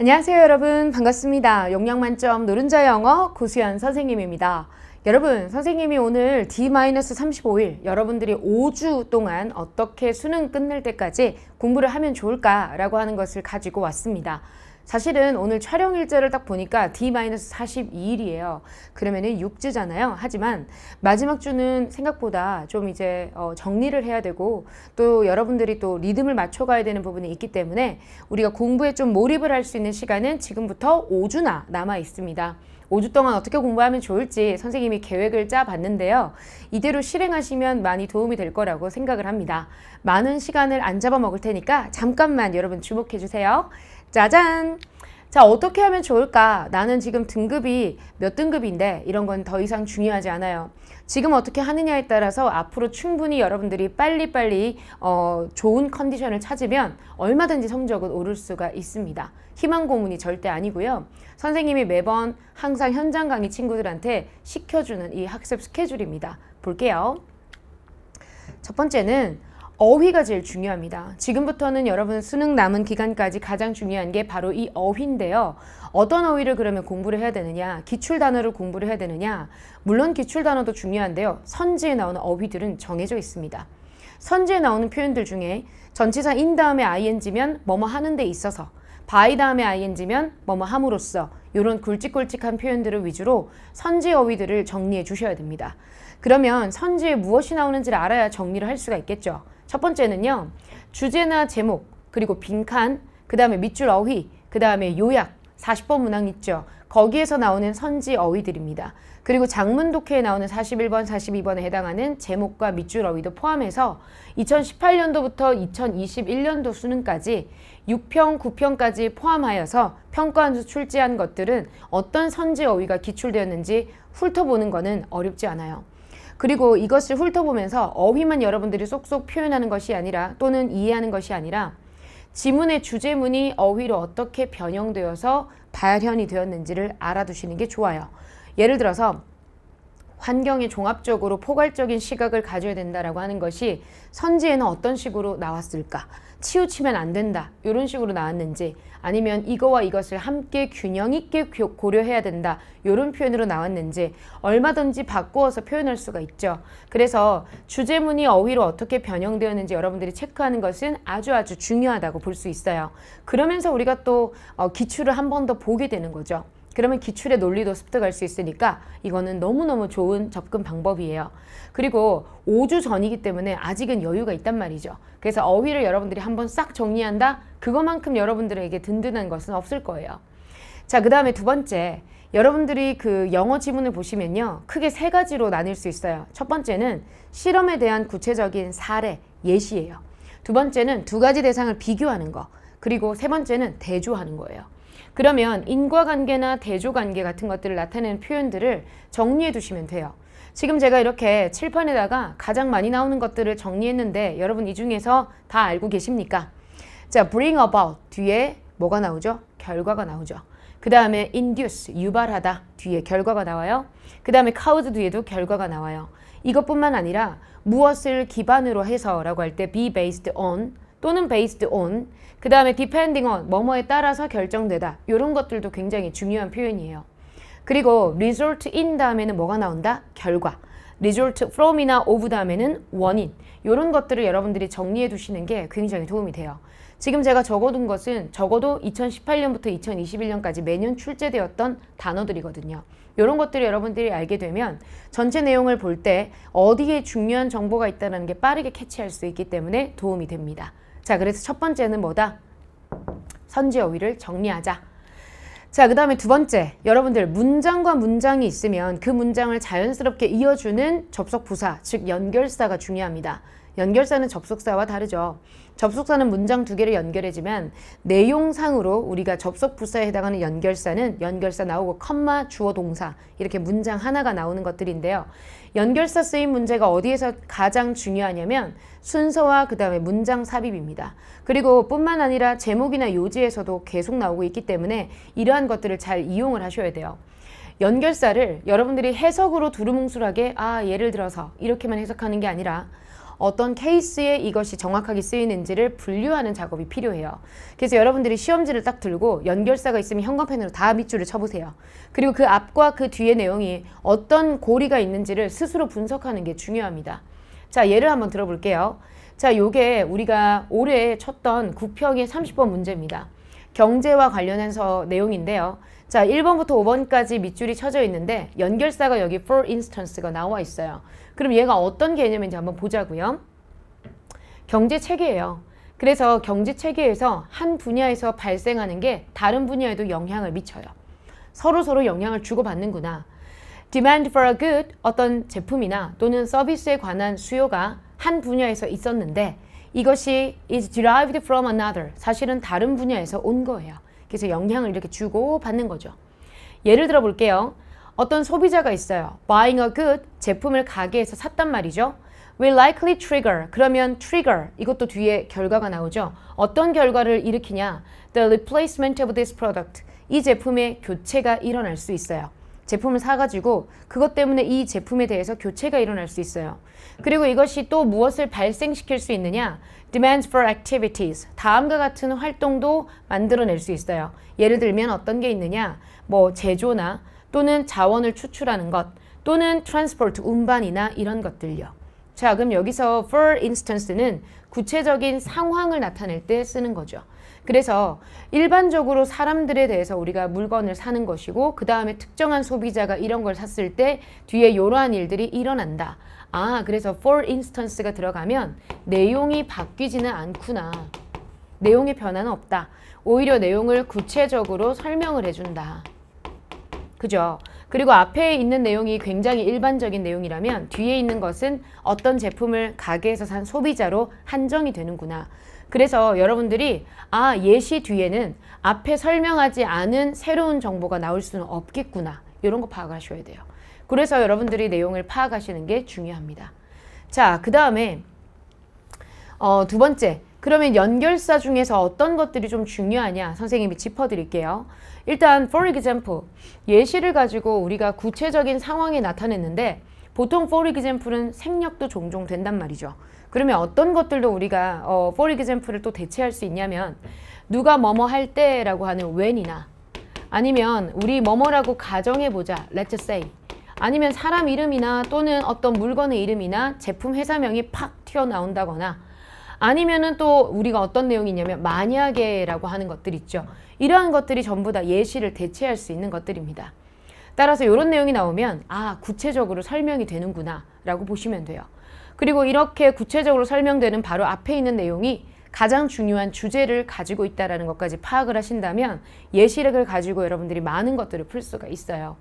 안녕하세요 여러분 반갑습니다. 영양만점 노른자 영어 고수연 선생님입니다. 여러분 선생님이 오늘 D-35일 여러분들이 5주 동안 어떻게 수능 끝날 때까지 공부를 하면 좋을까라고 하는 것을 가지고 왔습니다. 사실은 오늘 촬영 일자를 딱 보니까 D-42일이에요. 그러면은 6주잖아요. 하지만 마지막 주는 생각보다 좀 이제 어 정리를 해야 되고 또 여러분들이 또 리듬을 맞춰가야 되는 부분이 있기 때문에 우리가 공부에 좀 몰입을 할 수 있는 시간은 지금부터 5주나 남아 있습니다. 5주 동안 어떻게 공부하면 좋을지 선생님이 계획을 짜봤는데요. 이대로 실행하시면 많이 도움이 될 거라고 생각을 합니다. 많은 시간을 안 잡아먹을 테니까 잠깐만 여러분 주목해주세요. 짜잔! 자 어떻게 하면 좋을까? 나는 지금 등급이 몇 등급인데 이런 건 더 이상 중요하지 않아요. 지금 어떻게 하느냐에 따라서 앞으로 충분히 여러분들이 빨리빨리 어, 좋은 컨디션을 찾으면 얼마든지 성적은 오를 수가 있습니다. 희망 고문이 절대 아니고요. 선생님이 매번 항상 현장 강의 친구들한테 시켜주는 이 학습 스케줄입니다. 볼게요. 첫 번째는 어휘가 제일 중요합니다. 지금부터는 여러분 수능 남은 기간까지 가장 중요한 게 바로 이 어휘인데요. 어떤 어휘를 그러면 공부를 해야 되느냐, 기출 단어를 공부를 해야 되느냐, 물론 기출 단어도 중요한데요. 선지에 나오는 어휘들은 정해져 있습니다. 선지에 나오는 표현들 중에 전치사 인 다음에 ing면 뭐뭐 하는 데 있어서 by 다음에 ing면 뭐뭐 함으로써 이런 굵직굵직한 표현들을 위주로 선지 어휘들을 정리해 주셔야 됩니다. 그러면 선지에 무엇이 나오는지를 알아야 정리를 할 수가 있겠죠. 첫 번째는요. 주제나 제목, 그리고 빈칸, 그 다음에 밑줄 어휘, 그 다음에 요약, 40번 문항 있죠. 거기에서 나오는 선지 어휘들입니다. 그리고 장문 독해에 나오는 41번, 42번에 해당하는 제목과 밑줄 어휘도 포함해서 2018년도부터 2021년도 수능까지 6평, 9평까지 포함하여서 평가한수 출제한 것들은 어떤 선지 어휘가 기출되었는지 훑어보는 것은 어렵지 않아요. 그리고 이것을 훑어보면서 어휘만 여러분들이 쏙쏙 표현하는 것이 아니라 또는 이해하는 것이 아니라 지문의 주제문이 어휘로 어떻게 변형되어서 발현이 되었는지를 알아두시는 게 좋아요. 예를 들어서 환경에 종합적으로 포괄적인 시각을 가져야 된다라고 하는 것이 선지에는 어떤 식으로 나왔을까? 치우치면 안 된다 이런 식으로 나왔는지 아니면 이거와 이것을 함께 균형 있게 고려해야 된다 이런 표현으로 나왔는지 얼마든지 바꾸어서 표현할 수가 있죠. 그래서 주제문이 어휘로 어떻게 변형되었는지 여러분들이 체크하는 것은 아주 아주 중요하다고 볼 수 있어요. 그러면서 우리가 또 어, 기출을 한 번 더 보게 되는 거죠. 그러면 기출의 논리도 습득할 수 있으니까 이거는 너무너무 좋은 접근 방법이에요. 그리고 5주 전이기 때문에 아직은 여유가 있단 말이죠. 그래서 어휘를 여러분들이 한번 싹 정리한다? 그것만큼 여러분들에게 든든한 것은 없을 거예요. 자, 그 다음에 두 번째. 여러분들이 그 영어 지문을 보시면요. 크게 세 가지로 나뉠 수 있어요. 첫 번째는 실험에 대한 구체적인 사례, 예시예요. 두 번째는 두 가지 대상을 비교하는 거. 그리고 세 번째는 대조하는 거예요. 그러면 인과관계나 대조관계 같은 것들을 나타내는 표현들을 정리해 두시면 돼요. 지금 제가 이렇게 칠판에다가 가장 많이 나오는 것들을 정리했는데 여러분 이 중에서 다 알고 계십니까? 자, bring about 뒤에 뭐가 나오죠? 결과가 나오죠. 그 다음에 induce, 유발하다 뒤에 결과가 나와요. 그 다음에 cause 뒤에도 결과가 나와요. 이것뿐만 아니라 무엇을 기반으로 해서 라고 할 때 be based on 또는 based on 그 다음에 depending on, 뭐뭐에 따라서 결정되다. 이런 것들도 굉장히 중요한 표현이에요. 그리고 result in 다음에는 뭐가 나온다? 결과. result from이나 of 다음에는 원인. 이런 것들을 여러분들이 정리해 두시는 게 굉장히 도움이 돼요. 지금 제가 적어둔 것은 적어도 2018년부터 2021년까지 매년 출제되었던 단어들이거든요. 이런 것들을 여러분들이 알게 되면 전체 내용을 볼 때 어디에 중요한 정보가 있다는 게 빠르게 캐치할 수 있기 때문에 도움이 됩니다. 자, 그래서 첫 번째는 뭐다? 선지 어휘를 정리하자. 자, 그 다음에 두 번째, 여러분들 문장과 문장이 있으면 그 문장을 자연스럽게 이어주는 접속 부사, 즉 연결사가 중요합니다. 연결사는 접속사와 다르죠. 접속사는 문장 두 개를 연결해지만 내용상으로 우리가 접속부사에 해당하는 연결사는 연결사 나오고 컴마 주어 동사 이렇게 문장 하나가 나오는 것들인데요. 연결사 쓰임 문제가 어디에서 가장 중요하냐면 순서와 그 다음에 문장 삽입입니다. 그리고 뿐만 아니라 제목이나 요지에서도 계속 나오고 있기 때문에 이러한 것들을 잘 이용을 하셔야 돼요. 연결사를 여러분들이 해석으로 두루뭉술하게 아 예를 들어서 이렇게만 해석하는 게 아니라 어떤 케이스에 이것이 정확하게 쓰이는지를 분류하는 작업이 필요해요. 그래서 여러분들이 시험지를 딱 들고 연결사가 있으면 형광펜으로 다 밑줄을 쳐보세요. 그리고 그 앞과 그 뒤의 내용이 어떤 고리가 있는지를 스스로 분석하는 게 중요합니다. 자 예를 한번 들어볼게요. 자 요게 우리가 올해 쳤던 국평의 30번 문제입니다. 경제와 관련해서 내용인데요. 자, 1번부터 5번까지 밑줄이 쳐져 있는데 연결사가 여기 for instance가 나와 있어요. 그럼 얘가 어떤 개념인지 한번 보자고요. 경제체계예요. 그래서 경제체계에서 한 분야에서 발생하는 게 다른 분야에도 영향을 미쳐요. 서로 서로 영향을 주고받는구나. Demand for a good, 어떤 제품이나 또는 서비스에 관한 수요가 한 분야에서 있었는데 이것이 is derived from another, 사실은 다른 분야에서 온 거예요. 그래서 영향을 이렇게 주고 받는 거죠. 예를 들어 볼게요. 어떤 소비자가 있어요. buying a good, 제품을 가게에서 샀단 말이죠. will likely trigger, 그러면 trigger, 이것도 뒤에 결과가 나오죠. 어떤 결과를 일으키냐, the replacement of this product, 이 제품의 교체가 일어날 수 있어요. 제품을 사가지고 그것 때문에 이 제품에 대해서 교체가 일어날 수 있어요. 그리고 이것이 또 무엇을 발생시킬 수 있느냐? demands for activities. 다음과 같은 활동도 만들어낼 수 있어요. 예를 들면 어떤 게 있느냐? 뭐 제조나 또는 자원을 추출하는 것 또는 transport, 운반이나 이런 것들요. 자, 그럼 여기서 for instance는 구체적인 상황을 나타낼 때 쓰는 거죠. 그래서 일반적으로 사람들에 대해서 우리가 물건을 사는 것이고 그 다음에 특정한 소비자가 이런 걸 샀을 때 뒤에 이러한 일들이 일어난다. 아, 그래서 for instance가 들어가면 내용이 바뀌지는 않구나. 내용의 변화는 없다. 오히려 내용을 구체적으로 설명을 해준다. 그죠? 그리고 앞에 있는 내용이 굉장히 일반적인 내용이라면 뒤에 있는 것은 어떤 제품을 가게에서 산 소비자로 한정이 되는구나. 그래서 여러분들이 아 예시 뒤에는 앞에 설명하지 않은 새로운 정보가 나올 수는 없겠구나. 이런 거 파악하셔야 돼요. 그래서 여러분들이 내용을 파악하시는 게 중요합니다. 자, 그 다음에 어, 두 번째, 그러면 연결사 중에서 어떤 것들이 좀 중요하냐 선생님이 짚어드릴게요. 일단 for example 예시를 가지고 우리가 구체적인 상황에 나타냈는데 보통 for example은 생략도 종종 된단 말이죠. 그러면 어떤 것들도 우리가 어, for example를 또 대체할 수 있냐면 누가 뭐뭐 할 때라고 하는 when이나 아니면 우리 뭐뭐라고 가정해보자 let's say 아니면 사람 이름이나 또는 어떤 물건의 이름이나 제품 회사명이 팍 튀어나온다거나 아니면은 또 우리가 어떤 내용이 있냐면 만약에라고 하는 것들 있죠. 이러한 것들이 전부 다 예시를 대체할 수 있는 것들입니다. 따라서 이런 내용이 나오면 아 구체적으로 설명이 되는구나 라고 보시면 돼요. 그리고 이렇게 구체적으로 설명되는 바로 앞에 있는 내용이 가장 중요한 주제를 가지고 있다는 것까지 파악을 하신다면 예시력을 가지고 여러분들이 많은 것들을 풀 수가 있어요.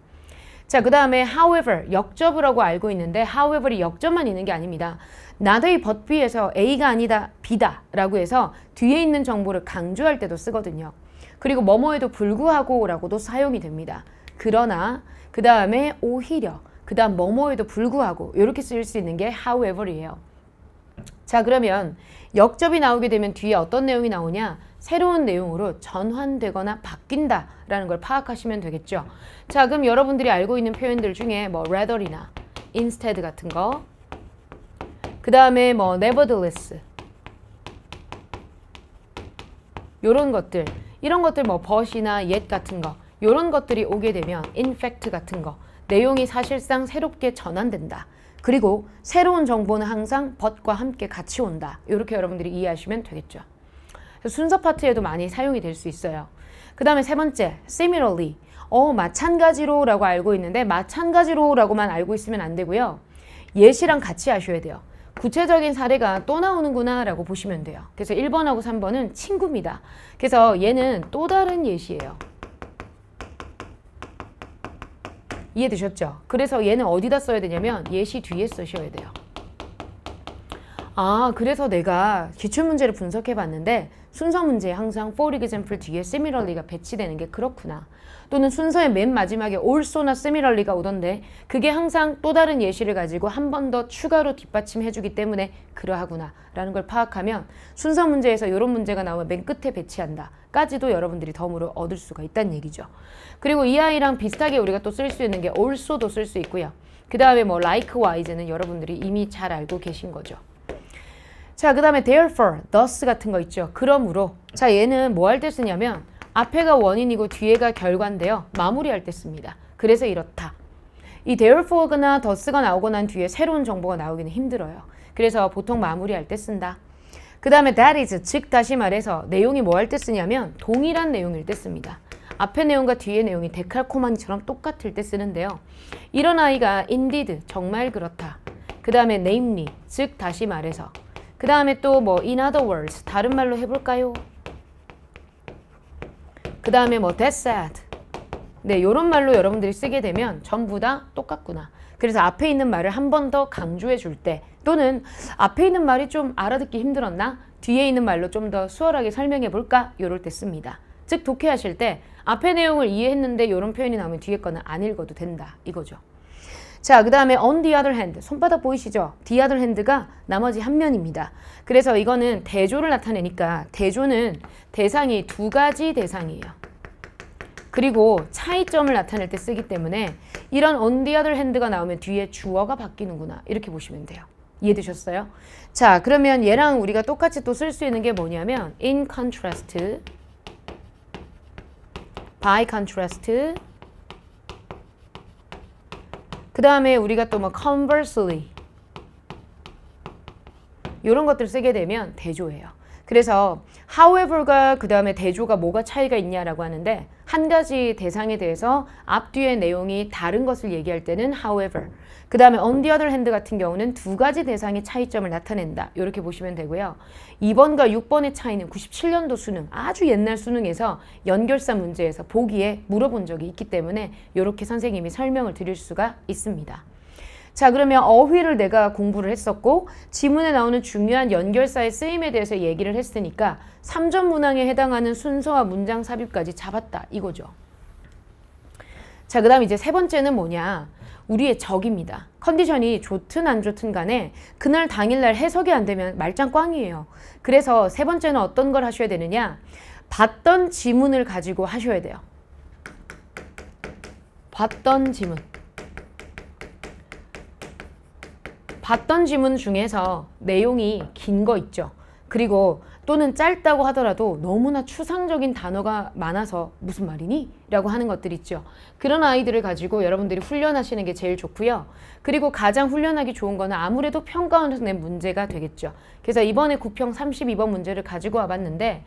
자, 그 다음에 however, 역접이라고 알고 있는데 however이 역접만 있는 게 아닙니다. 나의 but b에서 A가 아니다, B다 라고 해서 뒤에 있는 정보를 강조할 때도 쓰거든요. 그리고 뭐뭐에도 불구하고 라고도 사용이 됩니다. 그러나 그 다음에 오히려 그 다음 뭐뭐에도 불구하고 이렇게 쓰일 수 있는 게 however이에요. 자 그러면 역접이 나오게 되면 뒤에 어떤 내용이 나오냐 새로운 내용으로 전환되거나 바뀐다 라는 걸 파악하시면 되겠죠 자 그럼 여러분들이 알고 있는 표현들 중에 뭐 rather이나 instead 같은 거그 다음에 뭐 nevertheless 요런 것들 이런 것들 뭐 but이나 yet 같은 거 요런 것들이 오게 되면 in fact 같은 거 내용이 사실상 새롭게 전환된다 그리고 새로운 정보는 항상 벗과 함께 같이 온다. 이렇게 여러분들이 이해하시면 되겠죠. 순서 파트에도 많이 사용이 될 수 있어요. 그 다음에 세 번째, similarly. 어, 마찬가지로 라고 알고 있는데 마찬가지로 라고만 알고 있으면 안 되고요. 예시랑 같이 하셔야 돼요. 구체적인 사례가 또 나오는구나 라고 보시면 돼요. 그래서 1번하고 3번은 친구입니다. 그래서 얘는 또 다른 예시예요. 이해되셨죠? 그래서 얘는 어디다 써야 되냐면 예시 뒤에 쓰셔야 돼요. 아 그래서 내가 기출문제를 분석해봤는데 순서 문제에 항상 for example 뒤에 similarly가 배치되는 게 그렇구나 또는 순서의 맨 마지막에 also나 similarly가 오던데 그게 항상 또 다른 예시를 가지고 한 번 더 추가로 뒷받침해주기 때문에 그러하구나 라는 걸 파악하면 순서 문제에서 이런 문제가 나오면 맨 끝에 배치한다 까지도 여러분들이 덤으로 얻을 수가 있다는 얘기죠 그리고 이 아이랑 비슷하게 우리가 또 쓸 수 있는 게 also도 쓸 수 있고요 그 다음에 뭐 l i k e w i s 는 여러분들이 이미 잘 알고 계신 거죠 자, 그 다음에 therefore, thus 같은 거 있죠. 그러므로. 자, 얘는 뭐 할 때 쓰냐면 앞에가 원인이고 뒤에가 결과인데요. 마무리할 때 씁니다. 그래서 이렇다. 이 therefore나 thus가 나오고 난 뒤에 새로운 정보가 나오기는 힘들어요. 그래서 보통 마무리할 때 쓴다. 그 다음에 that is, 즉 다시 말해서 내용이 뭐 할 때 쓰냐면 동일한 내용일 때 씁니다. 앞에 내용과 뒤에 내용이 데칼코마니처럼 똑같을 때 쓰는데요. 이런 아이가 indeed, 정말 그렇다. 그 다음에 namely, 즉 다시 말해서 그 다음에 또 뭐 in other words 다른 말로 해볼까요? 그 다음에 뭐 that's sad 네 이런 말로 여러분들이 쓰게 되면 전부 다 똑같구나 그래서 앞에 있는 말을 한 번 더 강조해 줄 때 또는 앞에 있는 말이 좀 알아듣기 힘들었나 뒤에 있는 말로 좀 더 수월하게 설명해 볼까 이럴 때 씁니다 즉 독해하실 때 앞에 내용을 이해했는데 이런 표현이 나오면 뒤에 거는 안 읽어도 된다 이거죠 자, 그 다음에 on the other hand. 손바닥 보이시죠? the other hand가 나머지 한 면입니다. 그래서 이거는 대조를 나타내니까 대조는 대상이 두 가지 대상이에요. 그리고 차이점을 나타낼 때 쓰기 때문에 이런 on the other hand가 나오면 뒤에 주어가 바뀌는구나. 이렇게 보시면 돼요. 이해되셨어요? 자, 그러면 얘랑 우리가 똑같이 또 쓸 수 있는 게 뭐냐면 in contrast by contrast 그 다음에 우리가 또 뭐 conversely 이런 것들을 쓰게 되면 대조예요. 그래서 however가 그 다음에 대조가 뭐가 차이가 있냐라고 하는데 한 가지 대상에 대해서 앞뒤의 내용이 다른 것을 얘기할 때는 however 그 다음에 on the other hand 같은 경우는 두 가지 대상의 차이점을 나타낸다. 이렇게 보시면 되고요. 2번과 6번의 차이는 97년도 수능, 아주 옛날 수능에서 연결사 문제에서 보기에 물어본 적이 있기 때문에 이렇게 선생님이 설명을 드릴 수가 있습니다. 자 그러면 어휘를 내가 공부를 했었고 지문에 나오는 중요한 연결사의 쓰임에 대해서 얘기를 했으니까 3점 문항에 해당하는 순서와 문장 삽입까지 잡았다 이거죠. 자그 다음 이제 세 번째는 뭐냐 우리의 적입니다. 컨디션이 좋든 안 좋든 간에 그날 당일날 해석이 안 되면 말짱 꽝이에요. 그래서 세 번째는 어떤 걸 하셔야 되느냐? 봤던 지문을 가지고 하셔야 돼요. 봤던 지문. 봤던 지문 중에서 내용이 긴 거 있죠. 그리고 또는 짧다고 하더라도 너무나 추상적인 단어가 많아서 무슨 말이니? 라고 하는 것들 있죠. 그런 아이들을 가지고 여러분들이 훈련하시는 게 제일 좋고요. 그리고 가장 훈련하기 좋은 거는 아무래도 평가원에서 낸 문제가 되겠죠. 그래서 이번에 구평 32번 문제를 가지고 와봤는데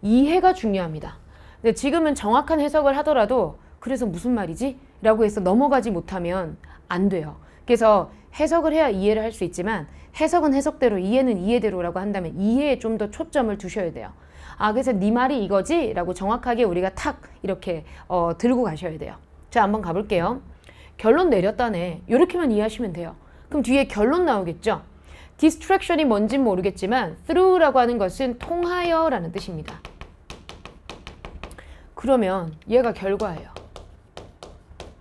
이해가 중요합니다. 근데 지금은 정확한 해석을 하더라도 그래서 무슨 말이지? 라고 해서 넘어가지 못하면 안 돼요. 그래서 해석을 해야 이해를 할 수 있지만 해석은 해석대로 이해는 이해대로라고 한다면 이해에 좀 더 초점을 두셔야 돼요. 아 그래서 네 말이 이거지? 라고 정확하게 우리가 탁 이렇게 어, 들고 가셔야 돼요. 자 한번 가볼게요. 결론 내렸다네. 이렇게만 이해하시면 돼요. 그럼 뒤에 결론 나오겠죠? 디스트랙션이 뭔진 모르겠지만 through라고 하는 것은 통하여 라는 뜻입니다. 그러면 얘가 결과예요.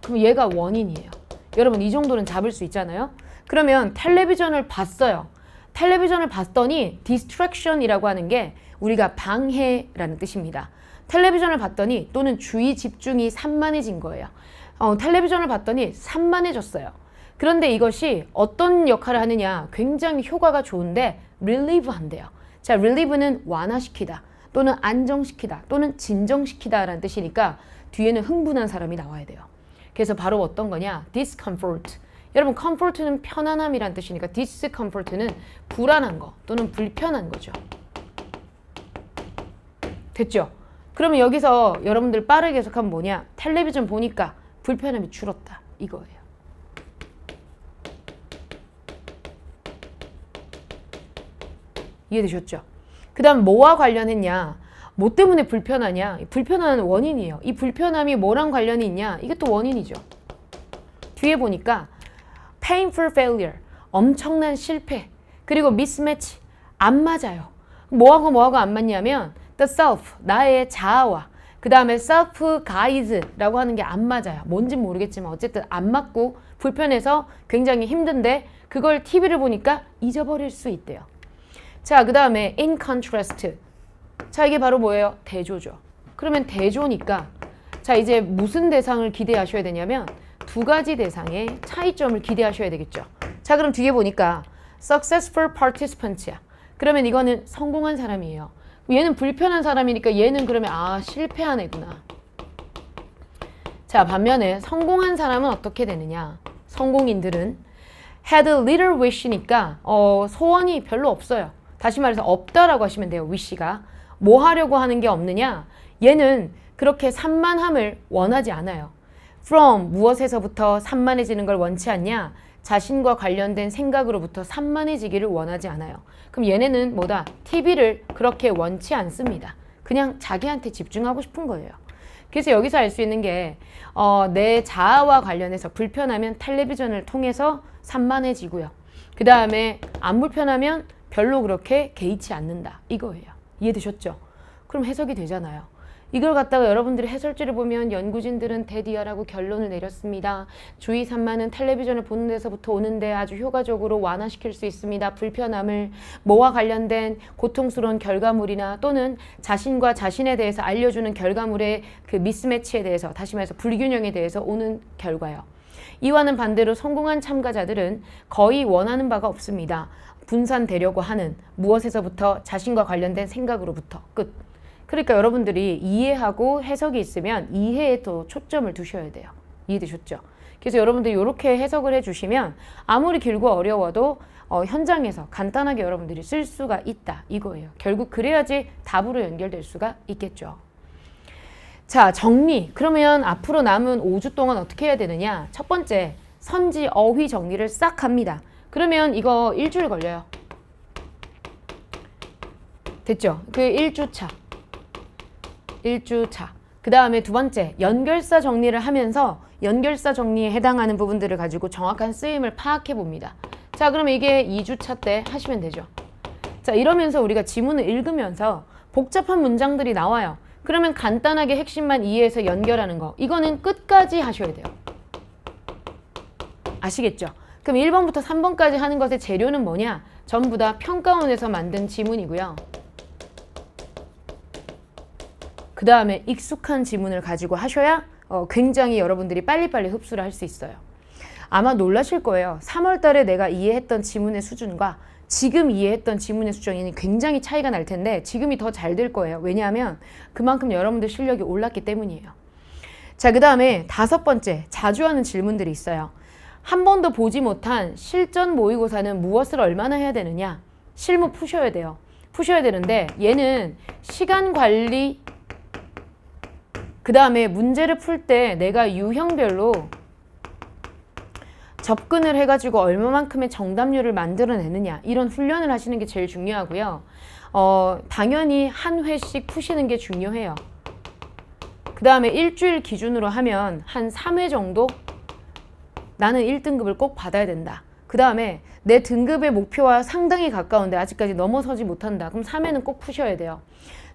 그럼 얘가 원인이에요. 여러분 이 정도는 잡을 수 있잖아요. 그러면 텔레비전을 봤어요. 텔레비전을 봤더니 디스트랙션이라고 하는 게 우리가 방해라는 뜻입니다. 텔레비전을 봤더니 또는 주의 집중이 산만해진 거예요. 어, 텔레비전을 봤더니 산만해졌어요. 그런데 이것이 어떤 역할을 하느냐 굉장히 효과가 좋은데 릴리브 한대요. 자, 릴리브는 완화시키다 또는 안정시키다 또는 진정시키다 라는 뜻이니까 뒤에는 흥분한 사람이 나와야 돼요. 그래서 바로 어떤 거냐? discomfort. 여러분 comfort는 편안함이란 뜻이니까 discomfort는 불안한 거 또는 불편한 거죠. 됐죠? 그러면 여기서 여러분들 빠르게 해석하면 뭐냐? 텔레비전 보니까 불편함이 줄었다. 이거예요. 이해되셨죠? 그 다음 뭐와 관련했냐? 뭐 때문에 불편하냐? 불편한 원인이에요. 이 불편함이 뭐랑 관련이 있냐? 이게 또 원인이죠. 뒤에 보니까 painful failure, 엄청난 실패, 그리고 미스매치, 안 맞아요. 뭐하고 뭐하고 안 맞냐면 the self, 나의 자아와 그 다음에 self guide라고 하는 게 안 맞아요. 뭔지 모르겠지만 어쨌든 안 맞고 불편해서 굉장히 힘든데 그걸 TV를 보니까 잊어버릴 수 있대요. 자, 그 다음에 in contrast. 자, 이게 바로 뭐예요? 대조죠. 그러면 대조니까 자, 이제 무슨 대상을 기대하셔야 되냐면 두 가지 대상의 차이점을 기대하셔야 되겠죠. 자 그럼 뒤에 보니까 successful participant야. 그러면 이거는 성공한 사람이에요. 얘는 불편한 사람이니까 얘는 그러면 아 실패한 애구나. 자 반면에 성공한 사람은 어떻게 되느냐. 성공인들은 had little wish니까 어, 소원이 별로 없어요. 다시 말해서 없다라고 하시면 돼요. wish가. 뭐 하려고 하는 게 없느냐. 얘는 그렇게 산만함을 원하지 않아요. from 무엇에서부터 산만해지는 걸 원치 않냐? 자신과 관련된 생각으로부터 산만해지기를 원하지 않아요. 그럼 얘네는 뭐다? TV를 그렇게 원치 않습니다. 그냥 자기한테 집중하고 싶은 거예요. 그래서 여기서 알 수 있는 게, 어, 내 자아와 관련해서 불편하면 텔레비전을 통해서 산만해지고요. 그 다음에 안 불편하면 별로 그렇게 개의치 않는다. 이거예요. 이해되셨죠? 그럼 해석이 되잖아요. 이걸 갖다가 여러분들이 해설지를 보면 연구진들은 대디아라고 결론을 내렸습니다. 주의 산만은 텔레비전을 보는 데서부터 오는데 아주 효과적으로 완화시킬 수 있습니다. 불편함을 뭐와 관련된 고통스러운 결과물이나 또는 자신과 자신에 대해서 알려주는 결과물의 그 미스매치에 대해서 다시 말해서 불균형에 대해서 오는 결과요. 이와는 반대로 성공한 참가자들은 거의 원하는 바가 없습니다. 분산되려고 하는 무엇에서부터 자신과 관련된 생각으로부터 끝. 그러니까 여러분들이 이해하고 해석이 있으면 이해에 더 초점을 두셔야 돼요. 이해되셨죠? 그래서 여러분들이 이렇게 해석을 해주시면 아무리 길고 어려워도 어, 현장에서 간단하게 여러분들이 쓸 수가 있다 이거예요. 결국 그래야지 답으로 연결될 수가 있겠죠. 자 정리 그러면 앞으로 남은 5주 동안 어떻게 해야 되느냐 첫 번째 선지 어휘 정리를 싹 합니다. 그러면 이거 일주일 걸려요. 됐죠? 그 1주차 1주차 그 다음에 두 번째 연결사 정리를 하면서 연결사 정리에 해당하는 부분들을 가지고 정확한 쓰임을 파악해 봅니다. 자 그럼 이게 2주차 때 하시면 되죠. 자 이러면서 우리가 지문을 읽으면서 복잡한 문장들이 나와요. 그러면 간단하게 핵심만 이해해서 연결하는 거 이거는 끝까지 하셔야 돼요. 아시겠죠? 그럼 1번부터 3번까지 하는 것의 재료는 뭐냐? 전부 다 평가원에서 만든 지문이고요. 그 다음에 익숙한 지문을 가지고 하셔야 어, 굉장히 여러분들이 빨리빨리 흡수를 할 수 있어요. 아마 놀라실 거예요. 3월 달에 내가 이해했던 지문의 수준과 지금 이해했던 지문의 수준이 굉장히 차이가 날 텐데 지금이 더 잘 될 거예요. 왜냐하면 그만큼 여러분들 실력이 올랐기 때문이에요. 자, 그 다음에 다섯 번째, 자주 하는 질문들이 있어요. 한 번도 보지 못한 실전 모의고사는 무엇을 얼마나 해야 되느냐? 실무 푸셔야 돼요. 푸셔야 되는데 얘는 시간 관리 그 다음에 문제를 풀 때 내가 유형별로 접근을 해가지고 얼마만큼의 정답률을 만들어내느냐 이런 훈련을 하시는 게 제일 중요하고요. 어, 당연히 한 회씩 푸시는 게 중요해요. 그 다음에 일주일 기준으로 하면 한 3회 정도 나는 1등급을 꼭 받아야 된다. 그 다음에 내 등급의 목표와 상당히 가까운데 아직까지 넘어서지 못한다. 그럼 3회는 꼭 푸셔야 돼요.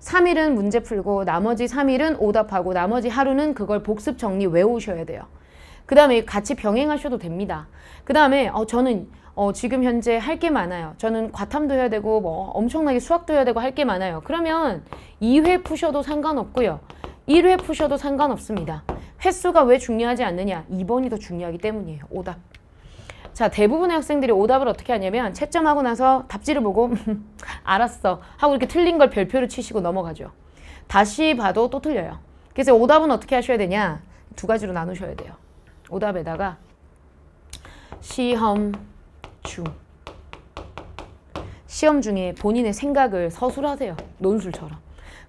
3일은 문제 풀고 나머지 3일은 오답하고 나머지 하루는 그걸 복습 정리 외우셔야 돼요. 그 다음에 같이 병행하셔도 됩니다. 그 다음에 어, 저는 어, 지금 현재 할 게 많아요. 저는 과탐도 해야 되고 뭐 엄청나게 수학도 해야 되고 할 게 많아요. 그러면 2회 푸셔도 상관없고요. 1회 푸셔도 상관없습니다. 횟수가 왜 중요하지 않느냐? 2번이 더 중요하기 때문이에요. 오답. 자 대부분의 학생들이 오답을 어떻게 하냐면 채점하고 나서 답지를 보고 알았어 하고 이렇게 틀린 걸 별표를 치시고 넘어가죠. 다시 봐도 또 틀려요. 그래서 오답은 어떻게 하셔야 되냐 두 가지로 나누셔야 돼요. 오답에다가 시험 중 시험 중에 본인의 생각을 서술하세요. 논술처럼.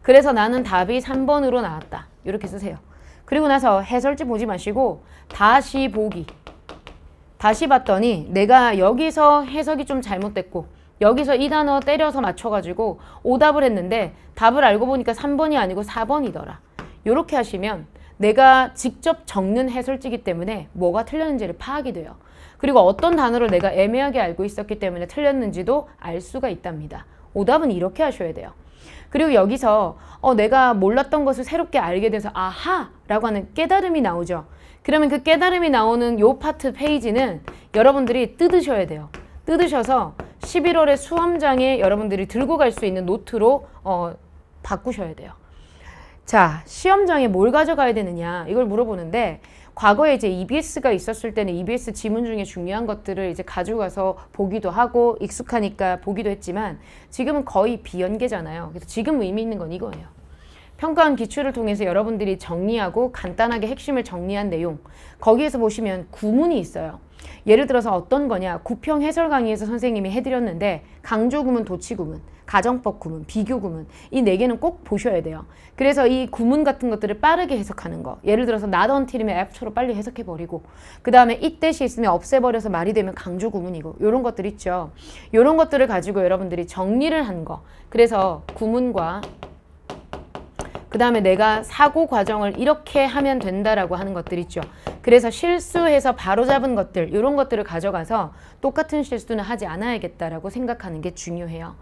그래서 나는 답이 3번으로 나왔다. 이렇게 쓰세요. 그리고 나서 해설지 보지 마시고 다시 보기 다시 봤더니 내가 여기서 해석이 좀 잘못됐고 여기서 이 단어 때려서 맞춰가지고 오답을 했는데 답을 알고 보니까 3번이 아니고 4번이더라. 이렇게 하시면 내가 직접 적는 해설지기 이 때문에 뭐가 틀렸는지를 파악이 돼요. 그리고 어떤 단어를 내가 애매하게 알고 있었기 때문에 틀렸는지도 알 수가 있답니다. 오답은 이렇게 하셔야 돼요. 그리고 여기서 어, 내가 몰랐던 것을 새롭게 알게 돼서 아하! 라고 하는 깨달음이 나오죠. 그러면 그 깨달음이 나오는 요 파트 페이지는 여러분들이 뜯으셔야 돼요. 뜯으셔서 1 1월에 수험장에 여러분들이 들고 갈 수 있는 노트로 어, 바꾸셔야 돼요. 자, 시험장에 뭘 가져가야 되느냐 이걸 물어보는데 과거에 이제 EBS가 있었을 때는 EBS 지문 중에 중요한 것들을 이제 가져가서 보기도 하고 익숙하니까 보기도 했지만 지금은 거의 비연계잖아요. 그래서 지금 의미 있는 건 이거예요. 평가원 기출을 통해서 여러분들이 정리하고 간단하게 핵심을 정리한 내용 거기에서 보시면 구문이 있어요. 예를 들어서 어떤 거냐 구평 해설 강의에서 선생님이 해드렸는데 강조 구문, 도치 구문, 가정법 구문, 비교 구문 이 네 개는 꼭 보셔야 돼요. 그래서 이 구문 같은 것들을 빠르게 해석하는 거 예를 들어서 나던 티림의 F처로 빨리 해석해버리고 그 다음에 이때시 있으면 없애버려서 말이 되면 강조 구문이고 이런 것들 있죠. 이런 것들을 가지고 여러분들이 정리를 한 거 그래서 구문과 그 다음에 내가 사고 과정을 이렇게 하면 된다라고 하는 것들 있죠. 그래서 실수해서 바로잡은 것들 이런 것들을 가져가서 똑같은 실수는 하지 않아야겠다라고 생각하는 게 중요해요.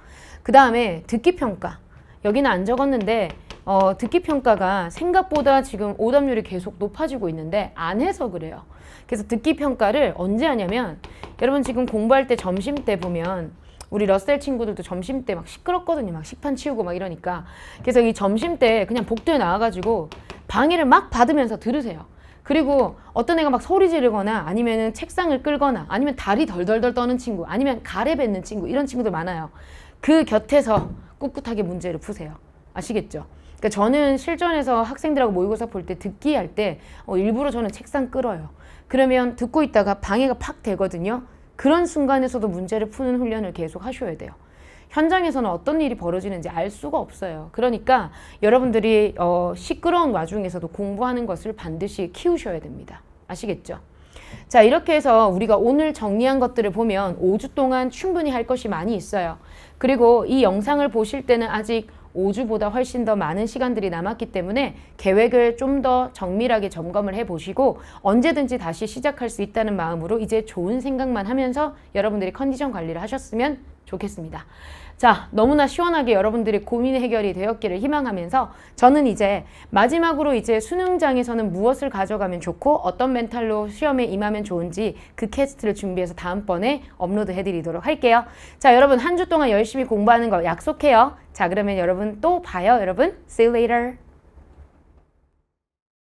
그 다음에 듣기 평가 여기는 안 적었는데 어, 듣기 평가가 생각보다 지금 오답률이 계속 높아지고 있는데 안 해서 그래요. 그래서 듣기 평가를 언제 하냐면 여러분 지금 공부할 때 점심 때 보면 우리 러셀 친구들도 점심 때 막 시끄럽거든요. 막 식판 치우고 막 이러니까. 그래서 이 점심 때 그냥 복도에 나와가지고 방해를 막 받으면서 들으세요. 그리고 어떤 애가 막 소리 지르거나 아니면은 책상을 끌거나 아니면 다리 덜덜덜 떠는 친구 아니면 가래 뱉는 친구 이런 친구들 많아요. 그 곁에서 꿋꿋하게 문제를 푸세요. 아시겠죠? 그러니까 저는 실전에서 학생들하고 모의고사 볼 때 듣기 할때 어, 일부러 저는 책상 끌어요. 그러면 듣고 있다가 방해가 팍 되거든요. 그런 순간에서도 문제를 푸는 훈련을 계속 하셔야 돼요. 현장에서는 어떤 일이 벌어지는지 알 수가 없어요. 그러니까 여러분들이 어, 시끄러운 와중에서도 공부하는 것을 반드시 키우셔야 됩니다. 아시겠죠? 자 이렇게 해서 우리가 오늘 정리한 것들을 보면 5주 동안 충분히 할 것이 많이 있어요. 그리고 이 영상을 보실 때는 아직 5주보다 훨씬 더 많은 시간들이 남았기 때문에 계획을 좀 더 정밀하게 점검을 해보시고 언제든지 다시 시작할 수 있다는 마음으로 이제 좋은 생각만 하면서 여러분들이 컨디션 관리를 하셨으면 좋겠습니다. 자, 너무나 시원하게 여러분들의 고민 해결이 되었기를 희망하면서 저는 이제 마지막으로 이제 수능장에서는 무엇을 가져가면 좋고 어떤 멘탈로 시험에 임하면 좋은지 그 캐스트를 준비해서 다음번에 업로드 해드리도록 할게요. 자, 여러분 한 주 동안 열심히 공부하는 거 약속해요. 자, 그러면 여러분 또 봐요, 여러분. See you later.